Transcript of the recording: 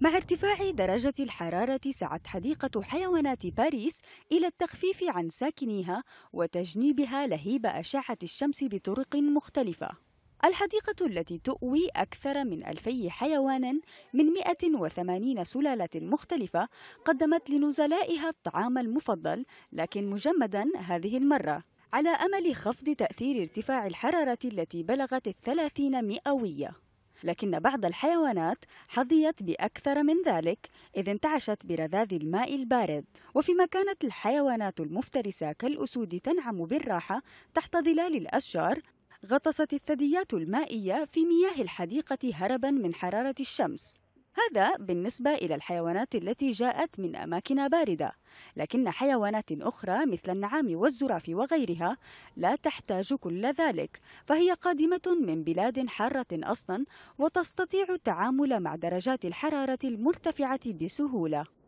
مع ارتفاع درجة الحرارة سعت حديقة حيوانات باريس إلى التخفيف عن ساكنيها وتجنيبها لهيب أشعة الشمس بطرق مختلفة الحديقة التي تؤوي أكثر من ألفي حيوان من 180 سلالة مختلفة قدمت لنزلائها الطعام المفضل لكن مجمدا هذه المرة على أمل خفض تأثير ارتفاع الحرارة التي بلغت الثلاثين مئوية لكن بعض الحيوانات حظيت بأكثر من ذلك إذ انتعشت برذاذ الماء البارد وفيما كانت الحيوانات المفترسة كالأسود تنعم بالراحة تحت ظلال الأشجار غطست الثدييات المائية في مياه الحديقة هربا من حرارة الشمس هذا بالنسبة إلى الحيوانات التي جاءت من أماكن باردة، لكن حيوانات أخرى مثل النعام والزراف وغيرها لا تحتاج كل ذلك، فهي قادمة من بلاد حارة أصلاً وتستطيع التعامل مع درجات الحرارة المرتفعة بسهولة.